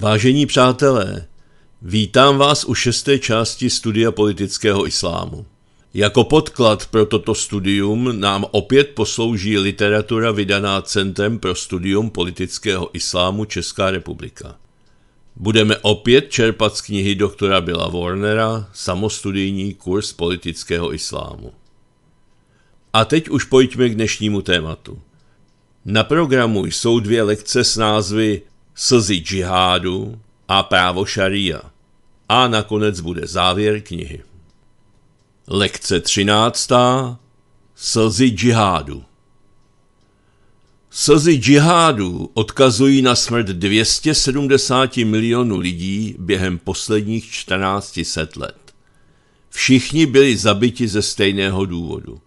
Vážení přátelé, vítám vás u šesté části studia politického islámu. Jako podklad pro toto studium nám opět poslouží literatura vydaná Centrem pro studium politického islámu Česká republika. Budeme opět čerpat z knihy doktora Billa Warnera Samostudijní kurz politického islámu. A teď už pojďme k dnešnímu tématu. Na programu jsou dvě lekce s názvy slzy džihádu a právo šaria. A nakonec bude závěr knihy. Lekce 13. Slzy džihádu Slzy džihádu odkazují na smrt 270 milionů lidí během posledních 14 set let. Všichni byli zabiti ze stejného důvodu.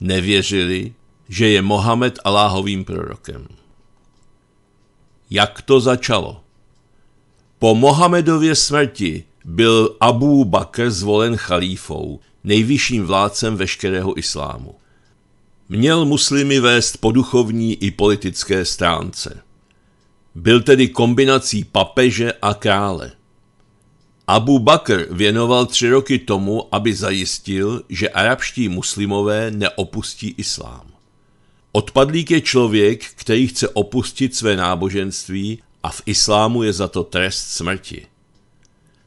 Nevěřili, že je Mohamed Aláhovým prorokem jak to začalo. Po Mohamedově smrti byl Abu Bakr zvolen chalífou, nejvyšším vládcem veškerého islámu. Měl muslimy vést po duchovní i politické stránce. Byl tedy kombinací papeže a krále. Abu Bakr věnoval tři roky tomu, aby zajistil, že arabští muslimové neopustí islám. Odpadlík je člověk, který chce opustit své náboženství a v islámu je za to trest smrti.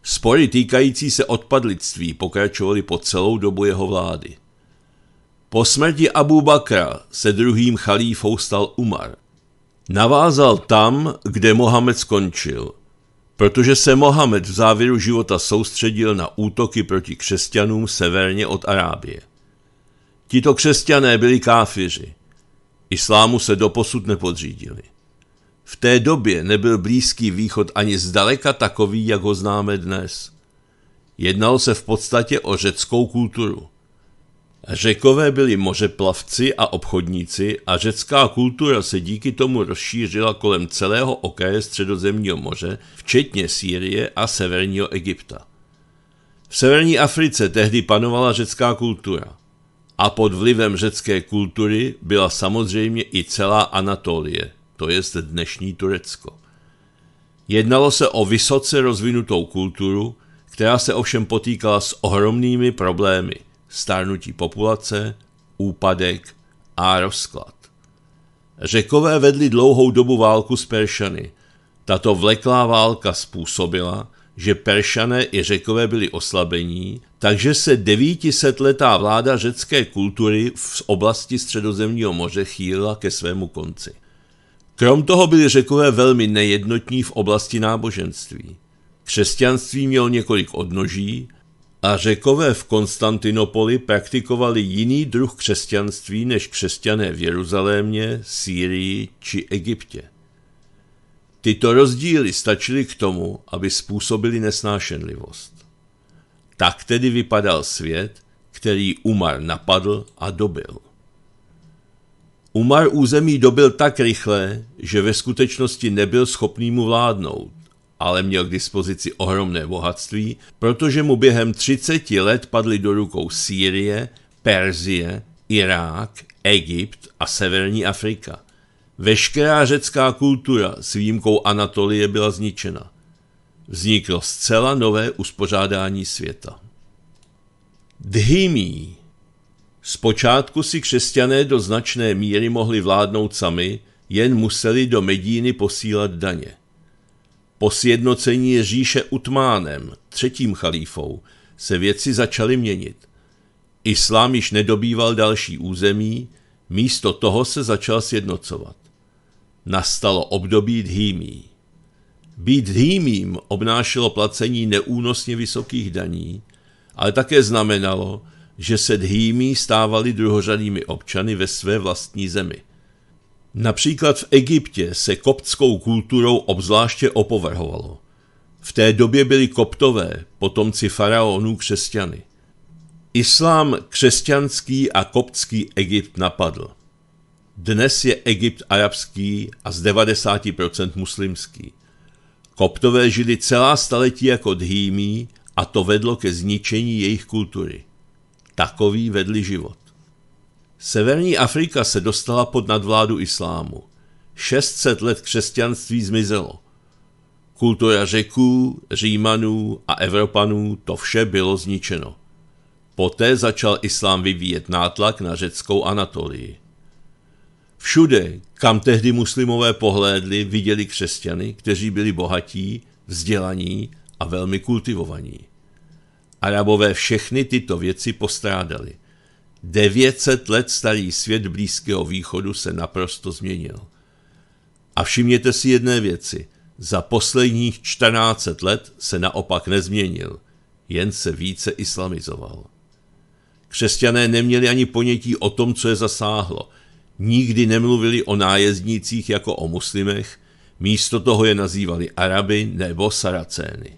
Spory týkající se odpadlictví pokračovaly po celou dobu jeho vlády. Po smrti Abu Bakra se druhým chalífou stal Umar. Navázal tam, kde Mohamed skončil, protože se Mohamed v závěru života soustředil na útoky proti křesťanům severně od Arábie. Tito křesťané byli káfiři – Islámu se doposud nepodřídili. V té době nebyl Blízký východ ani zdaleka takový, jak ho známe dnes. Jednalo se v podstatě o řeckou kulturu. Řekové byli mořeplavci a obchodníci a řecká kultura se díky tomu rozšířila kolem celého okraje středozemního moře, včetně Sýrie a severního Egypta. V severní Africe tehdy panovala řecká kultura – a pod vlivem řecké kultury byla samozřejmě i celá Anatolie, to jest dnešní Turecko. Jednalo se o vysoce rozvinutou kulturu, která se ovšem potýkala s ohromnými problémy stárnutí populace, úpadek a rozklad. Řekové vedli dlouhou dobu válku s Peršany. Tato vleklá válka způsobila, že Peršané i Řekové byli oslabení, takže se 900letá vláda řecké kultury v oblasti Středozemního moře chýlila ke svému konci. Krom toho byli Řekové velmi nejednotní v oblasti náboženství. Křesťanství mělo několik odnoží a Řekové v Konstantinopoli praktikovali jiný druh křesťanství než křesťané v Jeruzalémě, Sýrii či Egyptě. Tyto rozdíly stačily k tomu, aby způsobili nesnášenlivost. Tak tedy vypadal svět, který Umar napadl a dobil. Umar území dobil tak rychle, že ve skutečnosti nebyl schopný mu vládnout, ale měl k dispozici ohromné bohatství, protože mu během 30 let padly do rukou Sýrie, Perzie, Irák, Egypt a severní Afrika. Veškerá řecká kultura s výjimkou Anatolie byla zničena. Vzniklo zcela nové uspořádání světa. Dhymí Zpočátku si křesťané do značné míry mohli vládnout sami, jen museli do Medíny posílat daně. Po sjednocení Ježíše Utmánem, třetím chalífou, se věci začaly měnit. Islám již nedobýval další území, místo toho se začal sjednocovat nastalo období dhýmí. Být dýmím obnášelo placení neúnosně vysokých daní, ale také znamenalo, že se dhýmí stávali druhořadými občany ve své vlastní zemi. Například v Egyptě se koptskou kulturou obzvláště opovrhovalo. V té době byli koptové, potomci faraonů křesťany. Islám křesťanský a koptský Egypt napadl. Dnes je Egypt arabský a z 90% muslimský. Koptové žili celá staletí jako dhýmí a to vedlo ke zničení jejich kultury. Takový vedli život. Severní Afrika se dostala pod nadvládu islámu. 600 let křesťanství zmizelo. Kultura řeků, římanů a evropanů, to vše bylo zničeno. Poté začal islám vyvíjet nátlak na řeckou Anatolii. Všude, kam tehdy muslimové pohlédli, viděli křesťany, kteří byli bohatí, vzdělaní a velmi kultivovaní. Arabové všechny tyto věci postrádali. 900 let starý svět Blízkého východu se naprosto změnil. A všimněte si jedné věci. Za posledních 14 let se naopak nezměnil, jen se více islamizoval. Křesťané neměli ani ponětí o tom, co je zasáhlo – Nikdy nemluvili o nájezdnících jako o muslimech, místo toho je nazývali Araby nebo Saracény.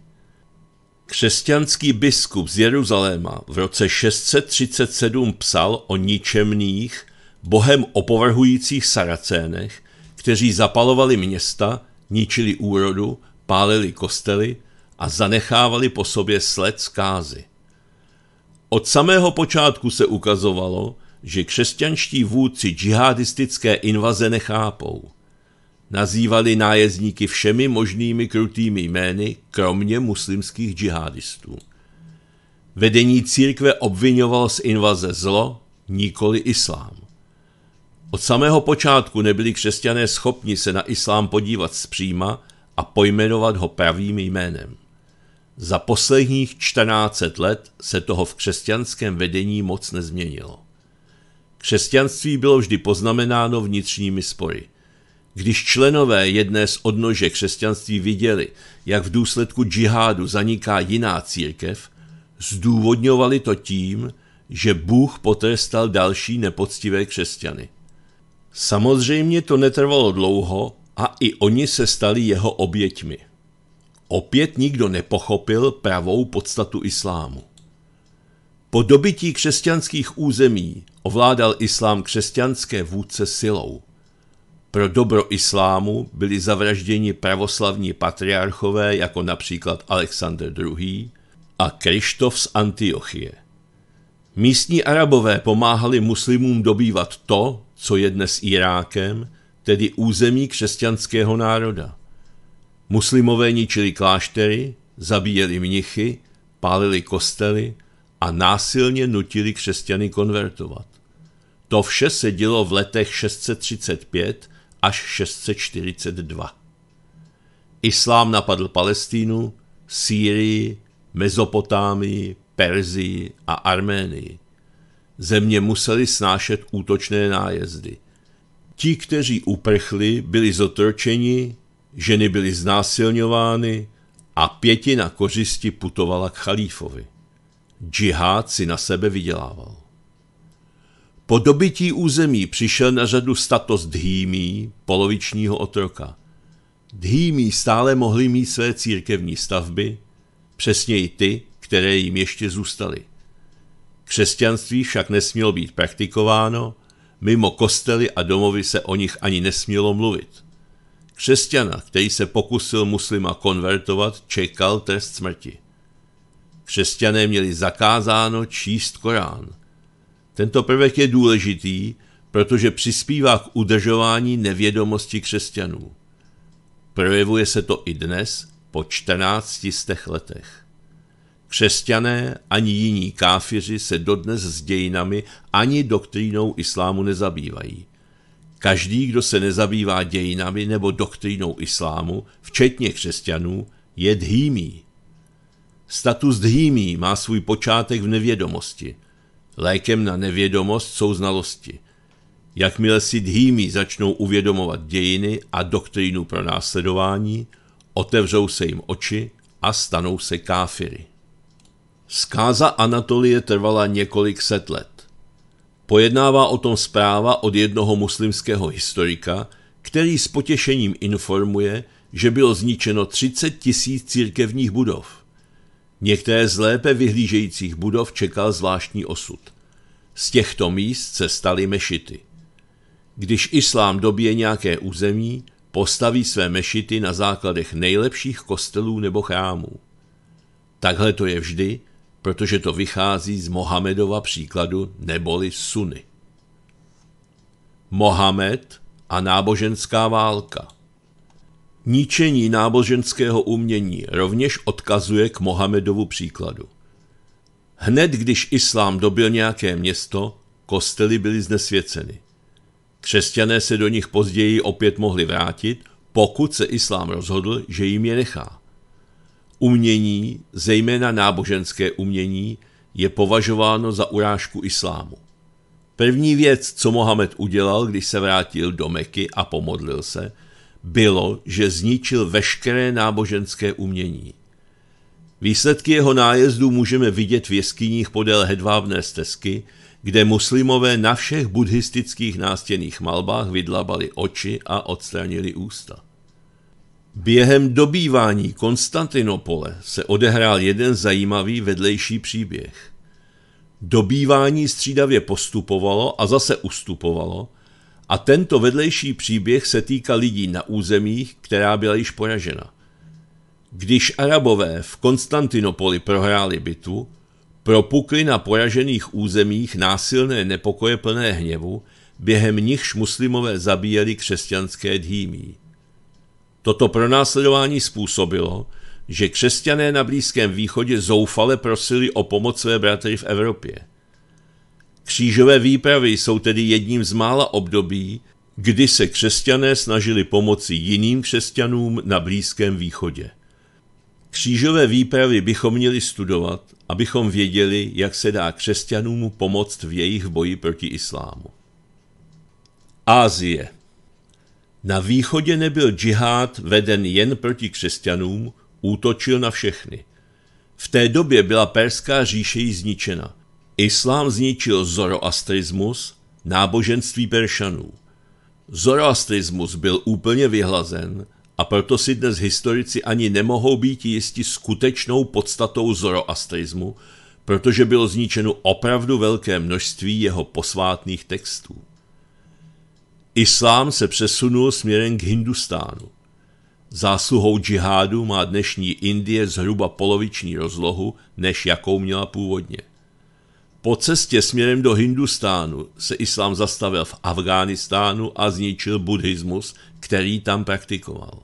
Křesťanský biskup z Jeruzaléma v roce 637 psal o ničemných, bohem opovrhujících saracénech, kteří zapalovali města, ničili úrodu, pálili kostely a zanechávali po sobě sled zkázy. Od samého počátku se ukazovalo, že křesťanští vůdci džihadistické invaze nechápou. Nazývali nájezdníky všemi možnými krutými jmény, kromě muslimských džihadistů. Vedení církve obvinoval z invaze zlo, nikoli islám. Od samého počátku nebyli křesťané schopni se na islám podívat zpříma a pojmenovat ho pravým jménem. Za posledních 14 let se toho v křesťanském vedení moc nezměnilo. Křesťanství bylo vždy poznamenáno vnitřními spory. Když členové jedné z odnože křesťanství viděli, jak v důsledku džihádu zaniká jiná církev, zdůvodňovali to tím, že Bůh potrestal další nepoctivé křesťany. Samozřejmě to netrvalo dlouho a i oni se stali jeho oběťmi. Opět nikdo nepochopil pravou podstatu islámu. Po dobití křesťanských území ovládal islám křesťanské vůdce silou. Pro dobro islámu byli zavražděni pravoslavní patriarchové jako například Alexander II. a Krištof z Antiochie. Místní arabové pomáhali muslimům dobývat to, co je dnes Irákem, tedy území křesťanského národa. Muslimové ničili kláštery, zabíjeli mnichy, pálili kostely – a násilně nutili křesťany konvertovat. To vše se dělo v letech 635 až 642. Islám napadl Palestínu, Sýrii, Mezopotámii, Perzii a Arménii. Země museli snášet útočné nájezdy. Ti, kteří uprchli, byli zotročeni, ženy byly znásilňovány a pětina kořisti putovala k chalífovi. Džihád si na sebe vydělával. Po dobytí území přišel na řadu status dhýmí, polovičního otroka. Dhýmí stále mohli mít své církevní stavby, přesněji ty, které jim ještě zůstaly. Křesťanství však nesmělo být praktikováno, mimo kostely a domovy se o nich ani nesmělo mluvit. Křesťana, který se pokusil muslima konvertovat, čekal trest smrti. Křesťané měli zakázáno číst Korán. Tento prvek je důležitý, protože přispívá k udržování nevědomosti křesťanů. Projevuje se to i dnes, po 14 stech letech. Křesťané ani jiní káfiři se dodnes s dějinami ani doktrínou islámu nezabývají. Každý, kdo se nezabývá dějinami nebo doktrínou islámu, včetně křesťanů, je dhýmý. Status dhýmí má svůj počátek v nevědomosti. Lékem na nevědomost jsou znalosti. Jakmile si dhýmí začnou uvědomovat dějiny a doktrínu pro následování, otevřou se jim oči a stanou se káfiry. Skáza Anatolie trvala několik set let. Pojednává o tom zpráva od jednoho muslimského historika, který s potěšením informuje, že bylo zničeno 30 tisíc církevních budov – Některé z lépe vyhlížejících budov čekal zvláštní osud. Z těchto míst se staly mešity. Když islám dobije nějaké území, postaví své mešity na základech nejlepších kostelů nebo chrámů. Takhle to je vždy, protože to vychází z Mohamedova příkladu neboli suny. Mohamed a náboženská válka – Ničení náboženského umění rovněž odkazuje k Mohamedovu příkladu. Hned když islám dobil nějaké město, kostely byly znesvěceny. Křesťané se do nich později opět mohli vrátit, pokud se islám rozhodl, že jim je nechá. Umění, zejména náboženské umění, je považováno za urážku islámu. První věc, co Mohamed udělal, když se vrátil do Meky a pomodlil se, bylo, že zničil veškeré náboženské umění. Výsledky jeho nájezdu můžeme vidět v jeskyních podél hedvábné stezky, kde muslimové na všech buddhistických nástěných malbách vydlabali oči a odstranili ústa. Během dobývání Konstantinopole se odehrál jeden zajímavý vedlejší příběh. Dobývání střídavě postupovalo a zase ustupovalo, a tento vedlejší příběh se týká lidí na územích, která byla již poražena. Když Arabové v Konstantinopoli prohráli bitvu, propukly na poražených územích násilné nepokoje plné hněvu, během nichž muslimové zabíjeli křesťanské dhýmí. Toto pronásledování způsobilo, že křesťané na Blízkém východě zoufale prosili o pomoc své bratry v Evropě – Křížové výpravy jsou tedy jedním z mála období, kdy se křesťané snažili pomoci jiným křesťanům na Blízkém východě. Křížové výpravy bychom měli studovat, abychom věděli, jak se dá křesťanům pomoct v jejich boji proti islámu. Ázie. Na východě nebyl džihád veden jen proti křesťanům, útočil na všechny. V té době byla Perská říše zničena. Islám zničil zoroastrismus, náboženství Peršanů. Zoroastrismus byl úplně vyhlazen a proto si dnes historici ani nemohou být jisti skutečnou podstatou zoroastrismu, protože bylo zničeno opravdu velké množství jeho posvátných textů. Islám se přesunul směrem k Hindustánu. Zásluhou džihádu má dnešní Indie zhruba poloviční rozlohu, než jakou měla původně. Po cestě směrem do Hindustánu se islám zastavil v Afghánistánu a zničil buddhismus, který tam praktikoval.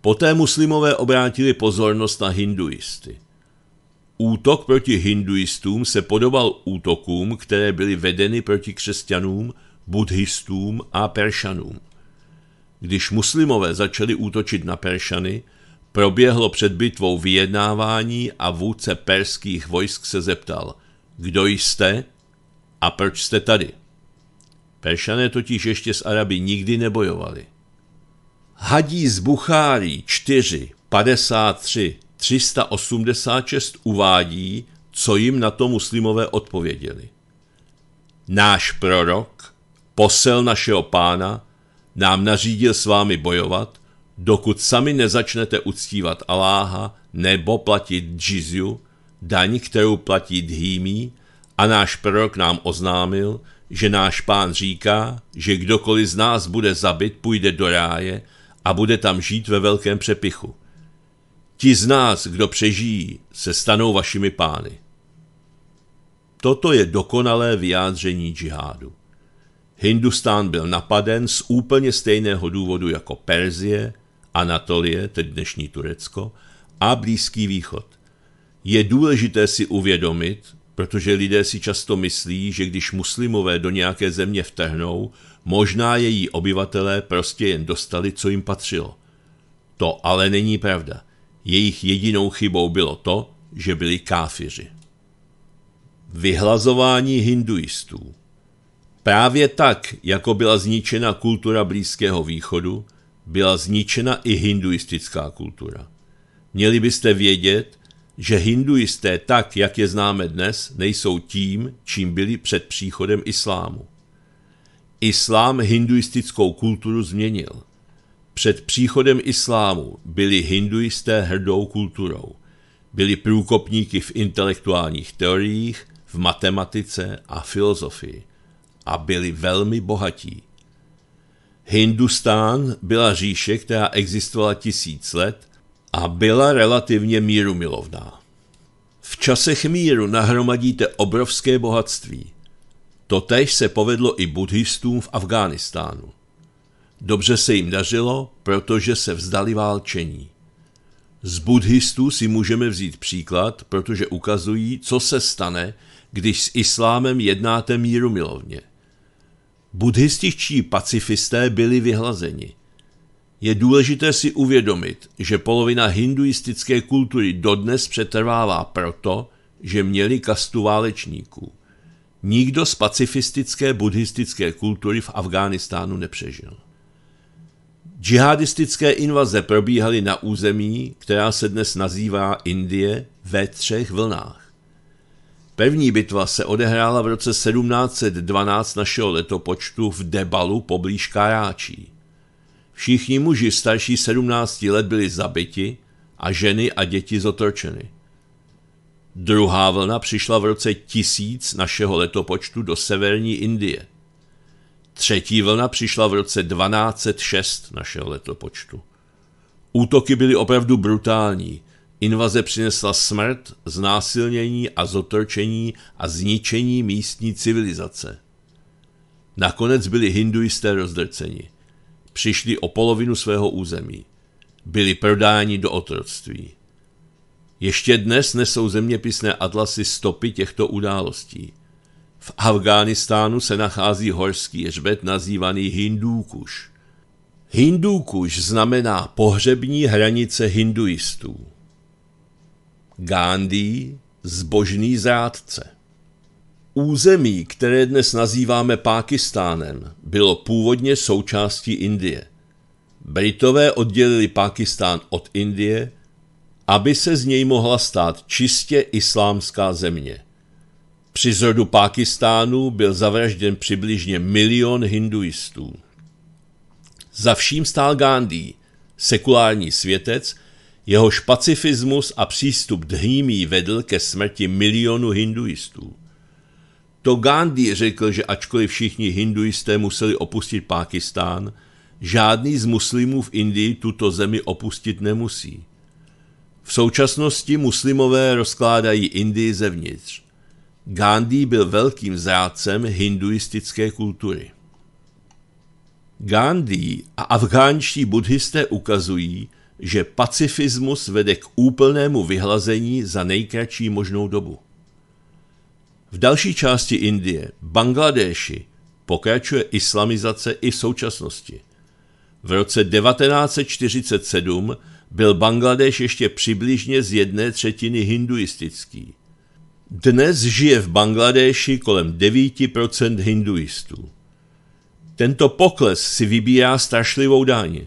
Poté muslimové obrátili pozornost na hinduisty. Útok proti hinduistům se podobal útokům, které byly vedeny proti křesťanům, buddhistům a peršanům. Když muslimové začali útočit na peršany, proběhlo před bitvou vyjednávání a vůdce perských vojsk se zeptal – kdo jste a proč jste tady. Peršané totiž ještě s Araby nikdy nebojovali. Hadí z Buchárí 4, 53, 386 uvádí, co jim na to muslimové odpověděli. Náš prorok, posel našeho pána, nám nařídil s vámi bojovat, dokud sami nezačnete uctívat Aláha nebo platit džizju, daň, kterou platí Dhýmí, a náš prorok nám oznámil, že náš pán říká, že kdokoliv z nás bude zabit, půjde do ráje a bude tam žít ve velkém přepichu. Ti z nás, kdo přežijí, se stanou vašimi pány. Toto je dokonalé vyjádření džihádu. Hindustán byl napaden z úplně stejného důvodu jako Perzie, Anatolie, tedy dnešní Turecko, a Blízký východ – je důležité si uvědomit, protože lidé si často myslí, že když muslimové do nějaké země vtrhnou, možná její obyvatelé prostě jen dostali, co jim patřilo. To ale není pravda. Jejich jedinou chybou bylo to, že byli káfiři. Vyhlazování hinduistů Právě tak, jako byla zničena kultura Blízkého východu, byla zničena i hinduistická kultura. Měli byste vědět, že hinduisté tak, jak je známe dnes, nejsou tím, čím byli před příchodem islámu. Islám hinduistickou kulturu změnil. Před příchodem islámu byli hinduisté hrdou kulturou. Byli průkopníky v intelektuálních teoriích, v matematice a filozofii a byli velmi bohatí. Hindustán byla říše, která existovala tisíc let a byla relativně mírumilovná. V časech míru nahromadíte obrovské bohatství. Totež se povedlo i buddhistům v Afghánistánu. Dobře se jim dařilo, protože se vzdali válčení. Z buddhistů si můžeme vzít příklad, protože ukazují, co se stane, když s islámem jednáte míru milovně. Buddhističtí pacifisté byli vyhlazeni je důležité si uvědomit, že polovina hinduistické kultury dodnes přetrvává proto, že měli kastu válečníků. Nikdo z pacifistické buddhistické kultury v Afghánistánu nepřežil. Džihadistické invaze probíhaly na území, která se dnes nazývá Indie, ve třech vlnách. První bitva se odehrála v roce 1712 našeho letopočtu v Debalu poblíž Karáčí. Všichni muži starší 17 let byli zabiti a ženy a děti zotročeny. Druhá vlna přišla v roce 1000 našeho letopočtu do severní Indie. Třetí vlna přišla v roce 1206 našeho letopočtu. Útoky byly opravdu brutální. Invaze přinesla smrt, znásilnění a zotročení a zničení místní civilizace. Nakonec byli hinduisté rozdrceni – přišli o polovinu svého území. Byli prodáni do otroctví. Ještě dnes nesou zeměpisné atlasy stopy těchto událostí. V Afghánistánu se nachází horský hřbet nazývaný Hindúkuš. Hindúkuš znamená pohřební hranice hinduistů. Gandhi zbožný zrádce. Území, které dnes nazýváme Pákistánem, bylo původně součástí Indie. Britové oddělili Pákistán od Indie, aby se z něj mohla stát čistě islámská země. Při zrodu Pákistánu byl zavražděn přibližně milion hinduistů. Za vším stál Gandhi, sekulární světec, jehož pacifismus a přístup dhýmí vedl ke smrti milionu hinduistů. To Gandhi řekl, že ačkoliv všichni hinduisté museli opustit Pákistán, žádný z muslimů v Indii tuto zemi opustit nemusí. V současnosti muslimové rozkládají Indii zevnitř. Gandhi byl velkým zrádcem hinduistické kultury. Gandhi a afgánští buddhisté ukazují, že pacifismus vede k úplnému vyhlazení za nejkratší možnou dobu. V další části Indie, Bangladéši, pokračuje islamizace i v současnosti. V roce 1947 byl Bangladeš ještě přibližně z jedné třetiny hinduistický. Dnes žije v Bangladéši kolem 9% hinduistů. Tento pokles si vybírá strašlivou daň.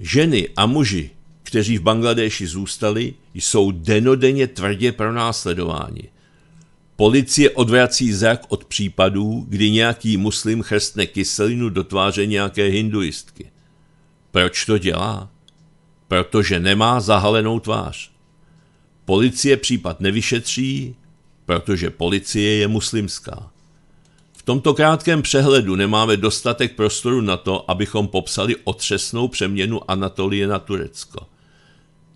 Ženy a muži, kteří v Bangladeši zůstali, jsou denodenně tvrdě pronásledováni – Policie odvrací zrak od případů, kdy nějaký muslim chrstne kyselinu do tváře nějaké hinduistky. Proč to dělá? Protože nemá zahalenou tvář. Policie případ nevyšetří, protože policie je muslimská. V tomto krátkém přehledu nemáme dostatek prostoru na to, abychom popsali otřesnou přeměnu Anatolie na Turecko.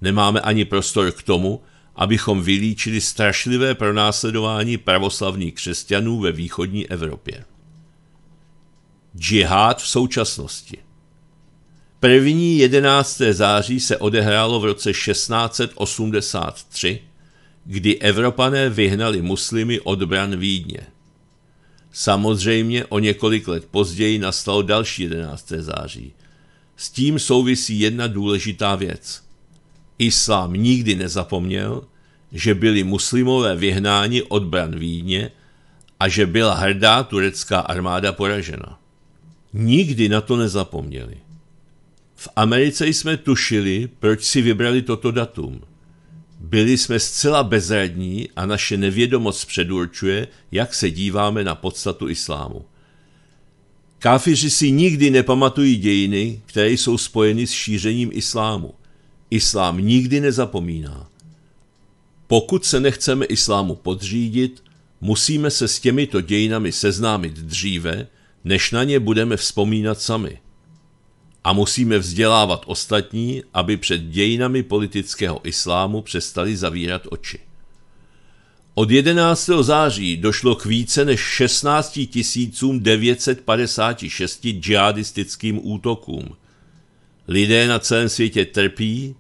Nemáme ani prostor k tomu, abychom vylíčili strašlivé pronásledování pravoslavních křesťanů ve východní Evropě. Džihad v současnosti První 11. září se odehrálo v roce 1683, kdy Evropané vyhnali muslimy od bran Vídně. Samozřejmě o několik let později nastalo další 11. září. S tím souvisí jedna důležitá věc – Islám nikdy nezapomněl, že byli muslimové vyhnáni od bran Vídně a že byla hrdá turecká armáda poražena. Nikdy na to nezapomněli. V Americe jsme tušili, proč si vybrali toto datum. Byli jsme zcela bezradní a naše nevědomost předurčuje, jak se díváme na podstatu islámu. Káfiři si nikdy nepamatují dějiny, které jsou spojeny s šířením islámu – Islám nikdy nezapomíná. Pokud se nechceme islámu podřídit, musíme se s těmito dějinami seznámit dříve, než na ně budeme vzpomínat sami. A musíme vzdělávat ostatní, aby před dějinami politického islámu přestali zavírat oči. Od 11. září došlo k více než 16 956 džihadistickým útokům. Lidé na celém světě trpí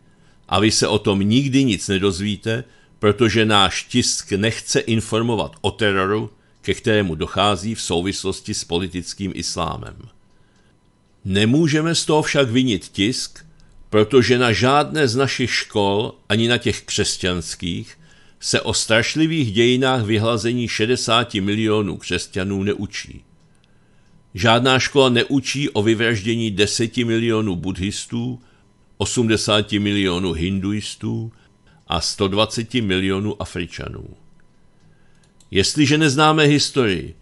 a vy se o tom nikdy nic nedozvíte, protože náš tisk nechce informovat o teroru, ke kterému dochází v souvislosti s politickým islámem. Nemůžeme z toho však vinit tisk, protože na žádné z našich škol, ani na těch křesťanských, se o strašlivých dějinách vyhlazení 60 milionů křesťanů neučí. Žádná škola neučí o vyvraždění 10 milionů buddhistů, 80 milionů hinduistů a 120 milionů Afričanů. Jestliže neznáme historii,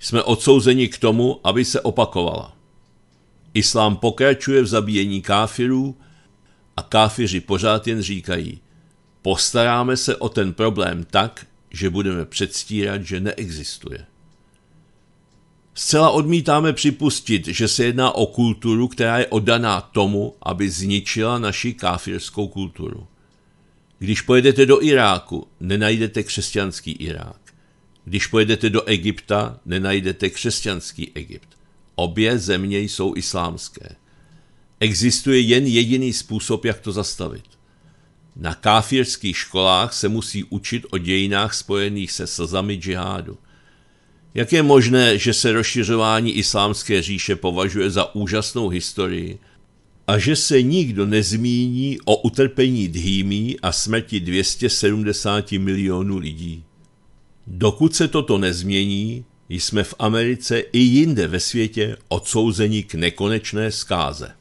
jsme odsouzeni k tomu, aby se opakovala. Islám pokračuje v zabíjení káfirů a káfiři pořád jen říkají, postaráme se o ten problém tak, že budeme předstírat, že neexistuje. Zcela odmítáme připustit, že se jedná o kulturu, která je odaná tomu, aby zničila naši káfirskou kulturu. Když pojedete do Iráku, nenajdete křesťanský Irák. Když pojedete do Egypta, nenajdete křesťanský Egypt. Obě země jsou islámské. Existuje jen jediný způsob, jak to zastavit. Na káfirských školách se musí učit o dějinách spojených se slzami džihádu. Jak je možné, že se rozšiřování islámské říše považuje za úžasnou historii a že se nikdo nezmíní o utrpení dhýmí a smrti 270 milionů lidí? Dokud se toto nezmění, jsme v Americe i jinde ve světě odsouzeni k nekonečné zkáze.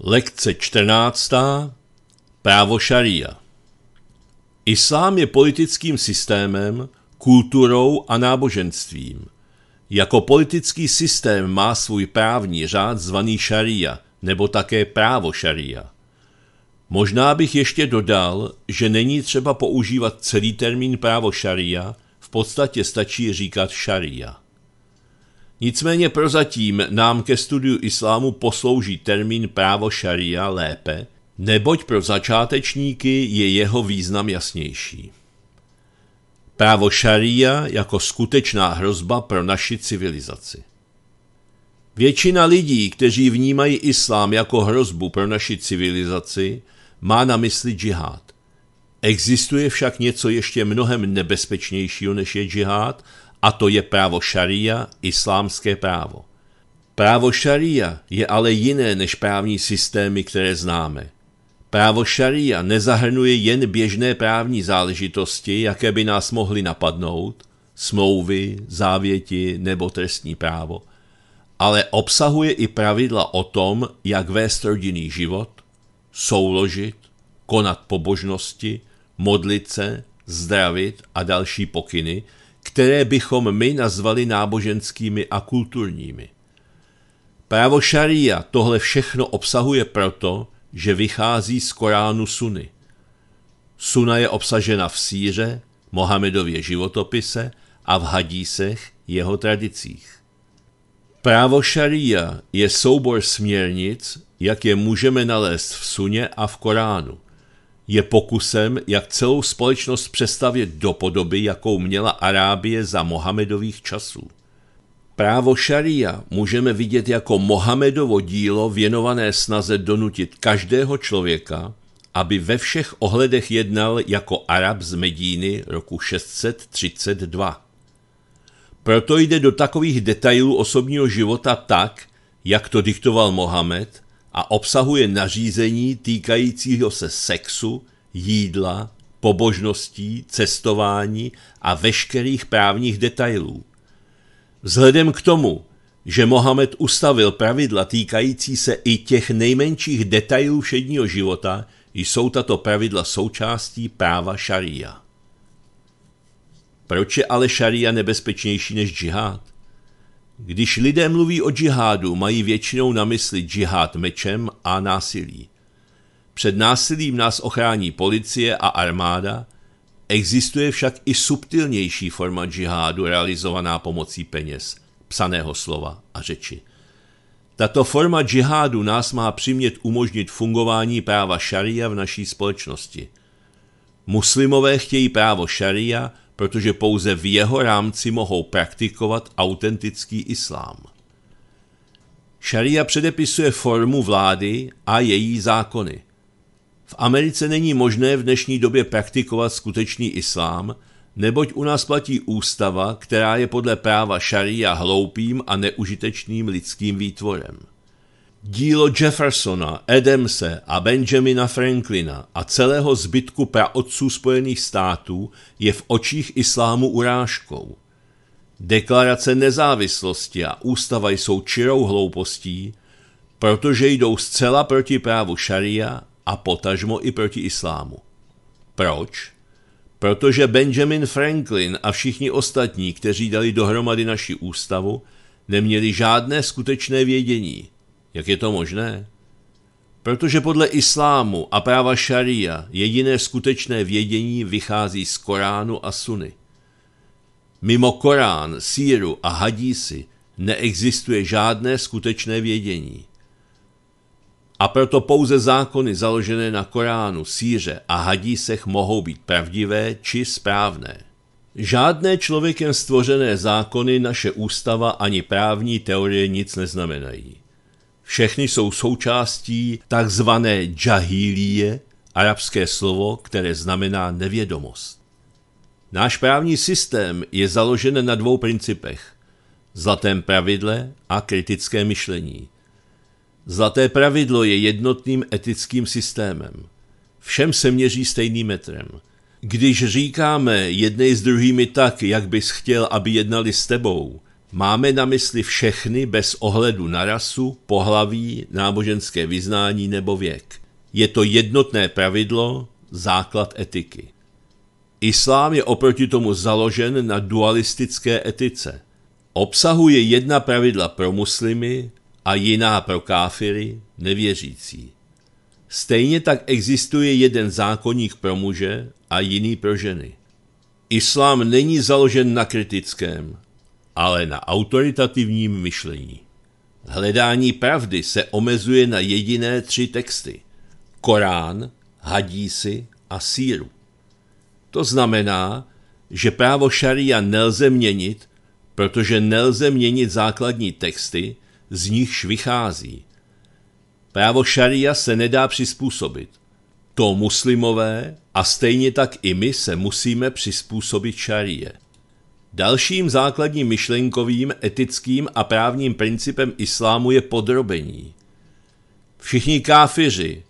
Lekce 14. Právo šaria Islám je politickým systémem, kulturou a náboženstvím. Jako politický systém má svůj právní řád zvaný šaria, nebo také právo šaria. Možná bych ještě dodal, že není třeba používat celý termín právo šaria, v podstatě stačí říkat šaria. Nicméně prozatím nám ke studiu islámu poslouží termín právo šaria lépe, neboť pro začátečníky je jeho význam jasnější právo šaria jako skutečná hrozba pro naši civilizaci. Většina lidí, kteří vnímají islám jako hrozbu pro naši civilizaci, má na mysli džihad. Existuje však něco ještě mnohem nebezpečnějšího než je džihad, a to je právo šaria, islámské právo. Právo šaria je ale jiné než právní systémy, které známe. Právo šaria nezahrnuje jen běžné právní záležitosti, jaké by nás mohly napadnout, smlouvy, závěti nebo trestní právo, ale obsahuje i pravidla o tom, jak vést rodinný život, souložit, konat pobožnosti, modlit se, zdravit a další pokyny, které bychom my nazvali náboženskými a kulturními. Právo šaria tohle všechno obsahuje proto, že vychází z Koránu Suny. Suna je obsažena v síře, Mohamedově životopise a v hadísech jeho tradicích. Právo šaria je soubor směrnic, jak je můžeme nalézt v Suně a v Koránu. Je pokusem, jak celou společnost přestavět do podoby, jakou měla Arábie za Mohamedových časů. Právo šaria můžeme vidět jako Mohamedovo dílo věnované snaze donutit každého člověka, aby ve všech ohledech jednal jako Arab z Medíny roku 632. Proto jde do takových detailů osobního života tak, jak to diktoval Mohamed a obsahuje nařízení týkajícího se sexu, jídla, pobožností, cestování a veškerých právních detailů. Vzhledem k tomu, že Mohamed ustavil pravidla týkající se i těch nejmenších detailů všedního života, jsou tato pravidla součástí práva šaria. Proč je ale šaria nebezpečnější než džihad? Když lidé mluví o džihádu, mají většinou na mysli džihád mečem a násilí. Před násilím nás ochrání policie a armáda, Existuje však i subtilnější forma džihádu realizovaná pomocí peněz, psaného slova a řeči. Tato forma džihádu nás má přimět umožnit fungování práva šaria v naší společnosti. Muslimové chtějí právo šaria, protože pouze v jeho rámci mohou praktikovat autentický islám. Šaria předepisuje formu vlády a její zákony – v Americe není možné v dnešní době praktikovat skutečný islám, neboť u nás platí ústava, která je podle práva šaria hloupým a neužitečným lidským výtvorem. Dílo Jeffersona, Adamse a Benjamina Franklina a celého zbytku praotců Spojených států je v očích islámu urážkou. Deklarace nezávislosti a ústava jsou čirou hloupostí, protože jdou zcela proti právu šaria a potažmo i proti islámu. Proč? Protože Benjamin Franklin a všichni ostatní, kteří dali dohromady naši ústavu, neměli žádné skutečné vědění. Jak je to možné? Protože podle islámu a práva šaria jediné skutečné vědění vychází z Koránu a Suny. Mimo Korán, Síru a Hadísy neexistuje žádné skutečné vědění. A proto pouze zákony založené na Koránu, síře a hadísech mohou být pravdivé či správné. Žádné člověkem stvořené zákony naše ústava ani právní teorie nic neznamenají. Všechny jsou součástí takzvané džahílie, arabské slovo, které znamená nevědomost. Náš právní systém je založen na dvou principech – zlatém pravidle a kritické myšlení – Zlaté pravidlo je jednotným etickým systémem. Všem se měří stejným metrem. Když říkáme jednej s druhými tak, jak bys chtěl, aby jednali s tebou, máme na mysli všechny bez ohledu na rasu, pohlaví, náboženské vyznání nebo věk. Je to jednotné pravidlo, základ etiky. Islám je oproti tomu založen na dualistické etice. Obsahuje jedna pravidla pro muslimy, a jiná pro káfiry, nevěřící. Stejně tak existuje jeden zákonník pro muže a jiný pro ženy. Islám není založen na kritickém, ale na autoritativním myšlení. Hledání pravdy se omezuje na jediné tři texty. Korán, hadísy a síru. To znamená, že právo šaria nelze měnit, protože nelze měnit základní texty, z nichž vychází. Právo šaria se nedá přizpůsobit. To muslimové a stejně tak i my se musíme přizpůsobit šarie. Dalším základním myšlenkovým, etickým a právním principem islámu je podrobení. Všichni káfiři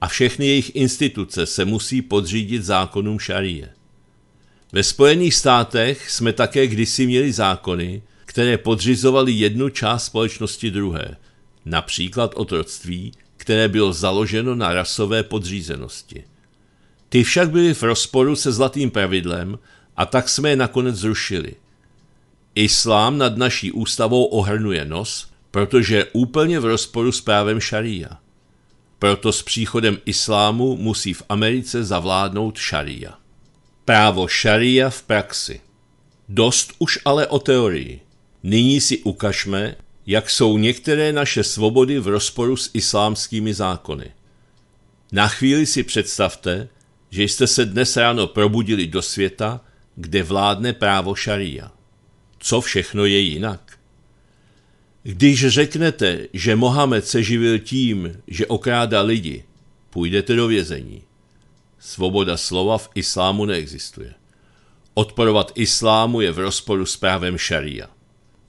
a všechny jejich instituce se musí podřídit zákonům šarie. Ve Spojených státech jsme také kdysi měli zákony, které podřizovaly jednu část společnosti druhé, například otroctví, které bylo založeno na rasové podřízenosti. Ty však byly v rozporu se zlatým pravidlem a tak jsme je nakonec zrušili. Islám nad naší ústavou ohrnuje nos, protože je úplně v rozporu s právem šaria. Proto s příchodem islámu musí v Americe zavládnout šaria. Právo šaria v praxi. Dost už ale o teorii. Nyní si ukažme, jak jsou některé naše svobody v rozporu s islámskými zákony. Na chvíli si představte, že jste se dnes ráno probudili do světa, kde vládne právo šaria. Co všechno je jinak? Když řeknete, že Mohamed se živil tím, že okrádá lidi, půjdete do vězení. Svoboda slova v islámu neexistuje. Odporovat islámu je v rozporu s právem šaria.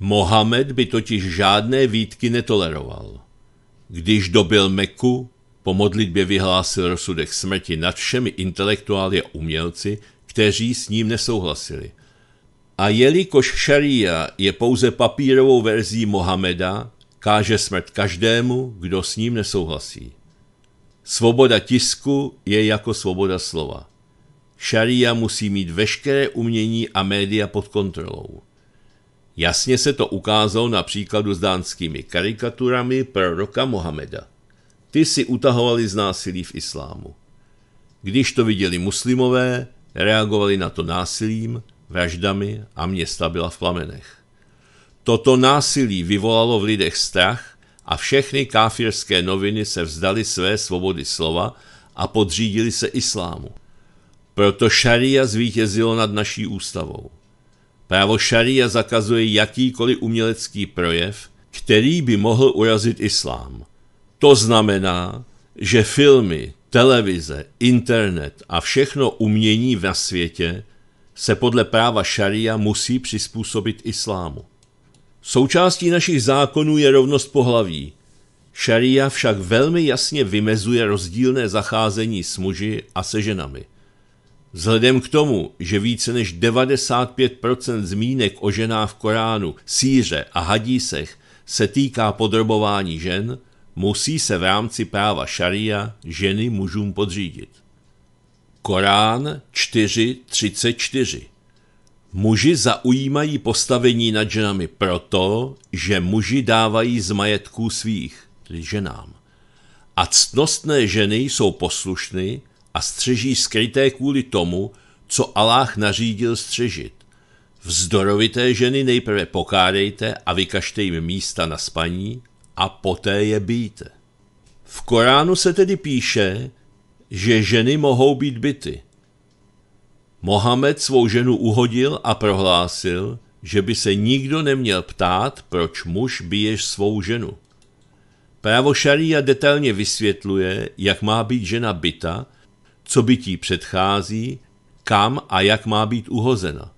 Mohamed by totiž žádné výtky netoleroval. Když dobil Meku, po modlitbě vyhlásil rozsudek smrti nad všemi intelektuály a umělci, kteří s ním nesouhlasili. A jelikož šaria je pouze papírovou verzí Mohameda, káže smrt každému, kdo s ním nesouhlasí. Svoboda tisku je jako svoboda slova. Šaria musí mít veškeré umění a média pod kontrolou. Jasně se to ukázalo na příkladu s dánskými karikaturami proroka Mohameda. Ty si utahovali z násilí v islámu. Když to viděli muslimové, reagovali na to násilím, vraždami a města byla v plamenech. Toto násilí vyvolalo v lidech strach a všechny káfirské noviny se vzdali své svobody slova a podřídili se islámu. Proto šaria zvítězilo nad naší ústavou. Právo šaria zakazuje jakýkoliv umělecký projev, který by mohl urazit islám. To znamená, že filmy, televize, internet a všechno umění na světě se podle práva šaria musí přizpůsobit islámu. Součástí našich zákonů je rovnost pohlaví. Šaria však velmi jasně vymezuje rozdílné zacházení s muži a se ženami. Vzhledem k tomu, že více než 95% zmínek o ženách v Koránu, síře a hadísech se týká podrobování žen, musí se v rámci práva šaria ženy mužům podřídit. Korán 4.34 Muži zaujímají postavení nad ženami proto, že muži dávají z majetků svých, tedy ženám. A ctnostné ženy jsou poslušny a střeží skryté kvůli tomu, co Aláh nařídil střežit. Vzdorovité ženy nejprve pokárejte a vykažte jim místa na spaní a poté je býte. V Koránu se tedy píše, že ženy mohou být byty. Mohamed svou ženu uhodil a prohlásil, že by se nikdo neměl ptát, proč muž biješ svou ženu. Právo šaria detailně vysvětluje, jak má být žena byta, co bytí předchází, kam a jak má být uhozena.